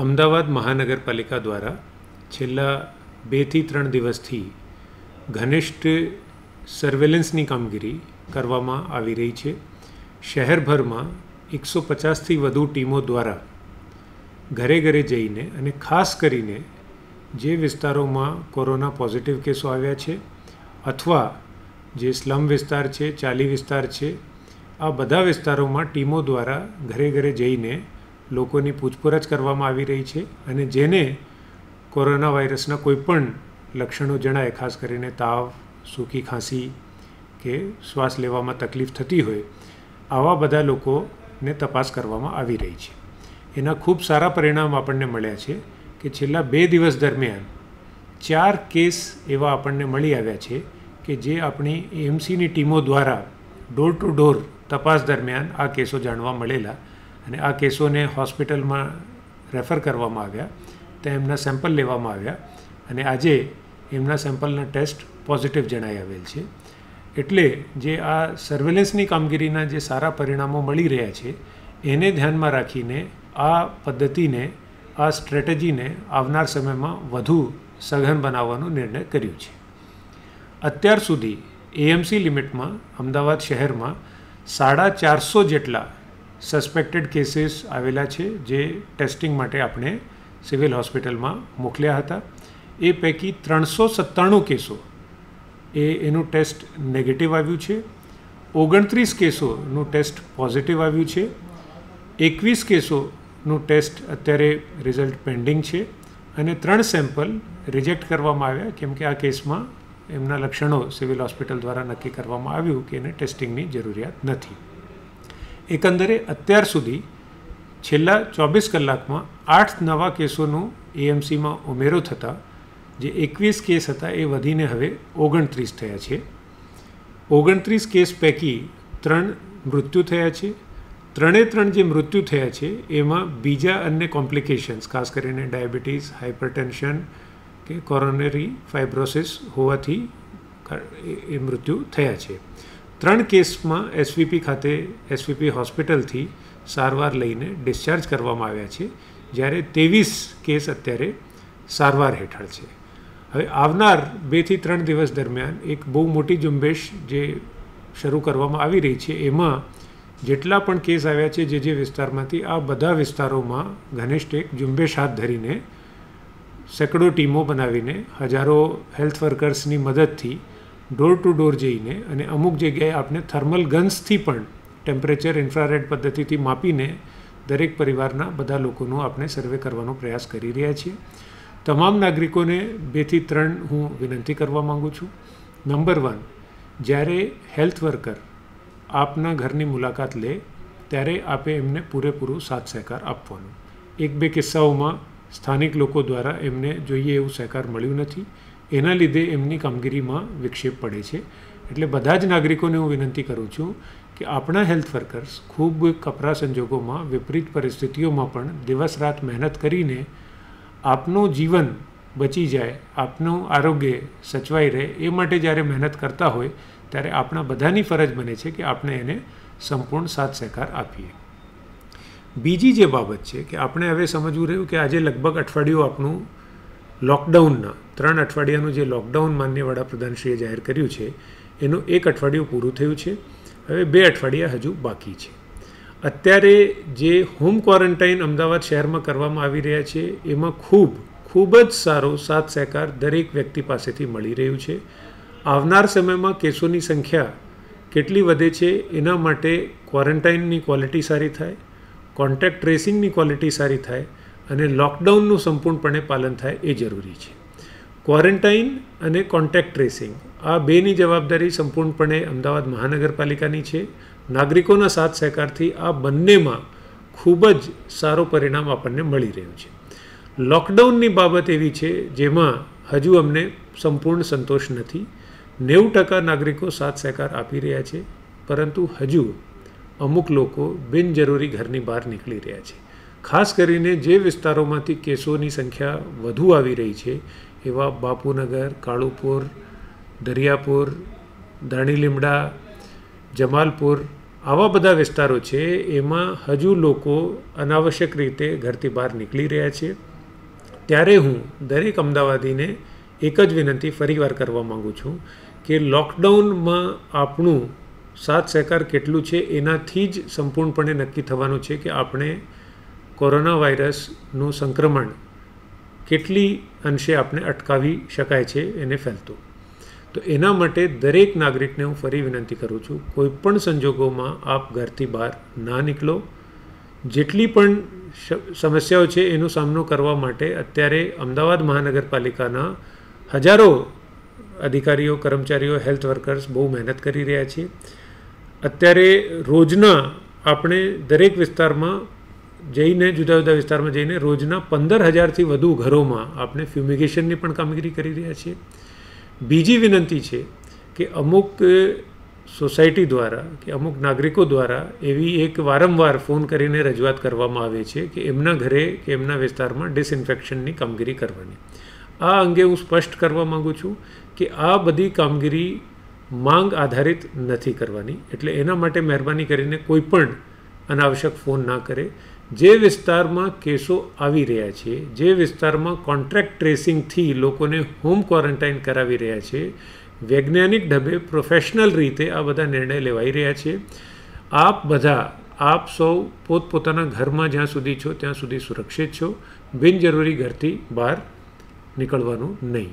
અમદાવાદ મહાનગરપાલિકા દ્વારા છેલ્લા બેથી ત્રણ દિવસથી ઘનિષ્ઠ સર્વેલન્સની કામગીરી કરવામાં આવી રહી છે શહેરભરમાં એકસો પચાસથી વધુ ટીમો દ્વારા ઘરે ઘરે જઈને અને ખાસ કરીને જે વિસ્તારોમાં કોરોના પોઝિટિવ કેસો આવ્યા છે અથવા જે સ્લમ વિસ્તાર છે ચાલી વિસ્તાર છે આ બધા વિસ્તારોમાં ટીમો દ્વારા ઘરે ઘરે જઈને લોકોની પૂછપરછ કરવામાં આવી રહી છે અને જેને કોરોના વાયરસના કોઈપણ લક્ષણો જણાય ખાસ કરીને તાવ સૂકી ખાંસી કે શ્વાસ લેવામાં તકલીફ થતી હોય આવા બધા લોકોને તપાસ કરવામાં આવી રહી છે એના ખૂબ સારા પરિણામ આપણને મળ્યા છે કે છેલ્લા બે દિવસ દરમિયાન ચાર કેસ એવા આપણને મળી આવ્યા છે કે જે આપણી એમસીની ટીમો દ્વારા ડોર ટુ ડોર તપાસ દરમિયાન આ કેસો જાણવા મળેલા અને આ કેસોને હોસ્પિટલમાં રેફર કરવામાં આવ્યા ત્યાં એમના સેમ્પલ લેવામાં આવ્યા અને આજે એમના સેમ્પલના ટેસ્ટ પોઝિટિવ જણાઈ આવેલ છે એટલે જે આ સર્વેલન્સની કામગીરીના જે સારા પરિણામો મળી રહ્યા છે એને ધ્યાનમાં રાખીને આ પદ્ધતિને આ સ્ટ્રેટેજીને આવનાર સમયમાં વધુ સઘન બનાવવાનો નિર્ણય કર્યો છે અત્યાર સુધી એએમસી લિમિટમાં અમદાવાદ શહેરમાં સાડા ચારસો જેટલા સસ્પેક્ટેડ કેસીસ આવેલા છે જે ટેસ્ટિંગ માટે આપણે સિવિલ હોસ્પિટલમાં મોકલ્યા હતા એ પૈકી ત્રણસો સત્તાણું કેસો એ એનું ટેસ્ટ નેગેટિવ આવ્યું છે ઓગણત્રીસ કેસોનું ટેસ્ટ પોઝિટિવ આવ્યું છે એકવીસ કેસોનું ટેસ્ટ અત્યારે રિઝલ્ટ પેન્ડિંગ છે અને ત્રણ સેમ્પલ રિજેક્ટ કરવામાં આવ્યા કેમ કે આ કેસમાં એમના લક્ષણો સિવિલ હોસ્પિટલ દ્વારા નક્કી કરવામાં આવ્યું કે એને ટેસ્ટિંગની જરૂરિયાત નથી એકંદરે અત્યાર સુધી છેલ્લા ચોવીસ કલાકમાં આઠ નવા કેસોનું એએમસીમાં ઉમેરો થતાં જે એકવીસ કેસ હતા એ વધીને હવે ઓગણત્રીસ થયા છે ઓગણત્રીસ કેસ પૈકી ત્રણ મૃત્યુ થયા છે ત્રણે ત્રણ જે મૃત્યુ થયા છે એમાં બીજા અન્ય કોમ્પ્લિકેશન્સ ખાસ કરીને ડાયાબિટીસ હાઇપરટેન્શન કે કોરોનરી ફાઇબ્રોસિસ હોવાથી એ મૃત્યુ થયા છે ત્રણ કેસમાં એસવીપી ખાતે એસવીપી હોસ્પિટલથી સારવાર લઈને ડિસ્ચાર્જ કરવામાં આવ્યા છે જ્યારે ત્રેવીસ કેસ અત્યારે સારવાર હેઠળ છે હવે આવનાર બેથી ત્રણ દિવસ દરમિયાન એક બહુ મોટી ઝુંબેશ જે શરૂ કરવામાં આવી રહી છે એમાં જેટલા પણ કેસ આવ્યા છે જે જે વિસ્તારમાંથી આ બધા વિસ્તારોમાં ઘનિષ્ઠ એક ઝુંબેશ હાથ ધરીને સેંકડો ટીમો બનાવીને હજારો હેલ્થ વર્કર્સની મદદથી ડોર ટુ ડોર જઈને અને અમુક જગ્યાએ આપણે થર્મલ ગન્સથી પણ ટેમ્પરેચર ઇન્ફ્રારેડ પદ્ધતિથી માપીને દરેક પરિવારના બધા લોકોનું આપણે સર્વે કરવાનો પ્રયાસ કરી રહ્યા છીએ તમામ નાગરિકોને બેથી ત્રણ હું વિનંતી કરવા માગું છું નંબર વન જ્યારે હેલ્થ વર્કર આપના ઘરની મુલાકાત લે ત્યારે આપે એમને પૂરેપૂરું સાથ સહકાર આપવાનો એક બે કિસ્સાઓમાં સ્થાનિક લોકો દ્વારા એમને જોઈએ એવું સહકાર મળ્યું નથી એના લીધે એમની કામગીરીમાં વિક્ષેપ પડે છે એટલે બધા જ નાગરિકોને હું વિનંતી કરું છું કે આપણા હેલ્થ વર્કર્સ ખૂબ કપરા સંજોગોમાં વિપરીત પરિસ્થિતિઓમાં પણ દિવસ રાત મહેનત કરીને આપનું જીવન બચી જાય આપનું આરોગ્ય સચવાઈ રહે એ માટે જ્યારે મહેનત કરતા હોય ત્યારે આપણા બધાની ફરજ બને છે કે આપણે એને સંપૂર્ણ સાથ સહકાર આપીએ બીજી જે બાબત છે કે આપણે હવે સમજવું રહ્યું કે આજે લગભગ અઠવાડિયું આપણું લોકડાઉનના ત્રણ અઠવાડિયાનું જે લોકડાઉન માન્ય વડાપ્રધાનશ્રીએ જાહેર કર્યું છે એનું એક અઠવાડિયું પૂરું થયું છે હવે બે અઠવાડિયા હજુ બાકી છે અત્યારે જે હોમ ક્વોરન્ટાઇન અમદાવાદ શહેરમાં કરવામાં આવી રહ્યા છે એમાં ખૂબ ખૂબ જ સારો સાથ સહકાર દરેક વ્યક્તિ પાસેથી મળી રહ્યું છે આવનાર સમયમાં કેસોની સંખ્યા કેટલી વધે છે એના માટે ક્વોરન્ટાઇનની ક્વોલિટી સારી થાય કોન્ટેક્ટ ટ્રેસિંગની ક્વોલિટી સારી થાય અને લોકડાઉનનું સંપૂર્ણપણે પાલન થાય એ જરૂરી છે ક્વોરન્ટાઇન અને કોન્ટેક્ટ ટ્રેસિંગ આ બેની જવાબદારી સંપૂર્ણપણે અમદાવાદ મહાનગરપાલિકાની છે નાગરિકોના સાથ સહકારથી આ બંનેમાં ખૂબ જ સારો પરિણામ આપણને મળી રહ્યું છે લોકડાઉનની બાબત એવી છે જેમાં હજુ અમને સંપૂર્ણ સંતોષ નથી નેવું ટકા નાગરિકો સાથ સહકાર આપી રહ્યા છે પરંતુ હજુ અમુક લોકો બિનજરૂરી ઘરની બહાર નીકળી રહ્યા છે ખાસ કરીને જે વિસ્તારોમાંથી કેસોની સંખ્યા વધુ આવી રહી છે એવા બાપુનગર કાળુપુર દરિયાપુર દાણીલીમડા જમાલપુર આવા બધા વિસ્તારો છે એમાં હજુ લોકો અનાવશ્યક રીતે ઘરથી બહાર નીકળી રહ્યા છે ત્યારે હું દરેક અમદાવાદીને એક જ વિનંતી ફરીવાર કરવા માગું છું કે લોકડાઉનમાં આપણું સાથ સહકાર કેટલું છે એનાથી જ સંપૂર્ણપણે નક્કી થવાનું છે કે આપણે કોરોના વાયરસનું સંક્રમણ કેટલી અંશે આપણે અટકાવી શકાય છે એને ફેલતું તો એના માટે દરેક નાગરિકને હું ફરી વિનંતી કરું છું કોઈ પણ સંજોગોમાં આપ ઘરથી બહાર ના નીકળો જેટલી પણ સમસ્યાઓ છે એનો સામનો કરવા માટે અત્યારે અમદાવાદ મહાનગરપાલિકાના હજારો અધિકારીઓ કર્મચારીઓ હેલ્થ વર્કર્સ બહુ મહેનત કરી રહ્યા છે અત્યારે રોજના આપણે દરેક વિસ્તારમાં જઈને જુદા જુદા વિસ્તારમાં જઈને રોજના પંદર હજારથી વધુ ઘરોમાં આપણે ફ્યુમિગેશનની પણ કામગીરી કરી રહ્યા છીએ બીજી વિનંતી છે કે અમુક સોસાયટી દ્વારા કે અમુક નાગરિકો દ્વારા એવી એક વારંવાર ફોન કરીને રજૂઆત કરવામાં આવે છે કે એમના ઘરે કે એમના વિસ્તારમાં ડિસઇન્ફેક્શનની કામગીરી કરવાની આ અંગે હું સ્પષ્ટ કરવા માગું છું કે આ બધી કામગીરી માંગ આધારિત નથી કરવાની એટલે એના માટે મહેરબાની કરીને કોઈ પણ અનાવશ્યક ફોન ના કરે જે વિસ્તારમાં કેસો આવી રહ્યા છે જે વિસ્તારમાં કોન્ટ્રાક્ટ ટ્રેસિંગથી લોકોને હોમ ક્વોરન્ટાઇન કરાવી રહ્યા છે વૈજ્ઞાનિક ઢબે પ્રોફેશનલ રીતે આ બધા નિર્ણય લેવાઈ રહ્યા છે આપ બધા આપ સૌ પોતપોતાના ઘરમાં જ્યાં સુધી છો ત્યાં સુધી સુરક્ષિત છો બિનજરૂરી ઘરથી બહાર નીકળવાનું નહીં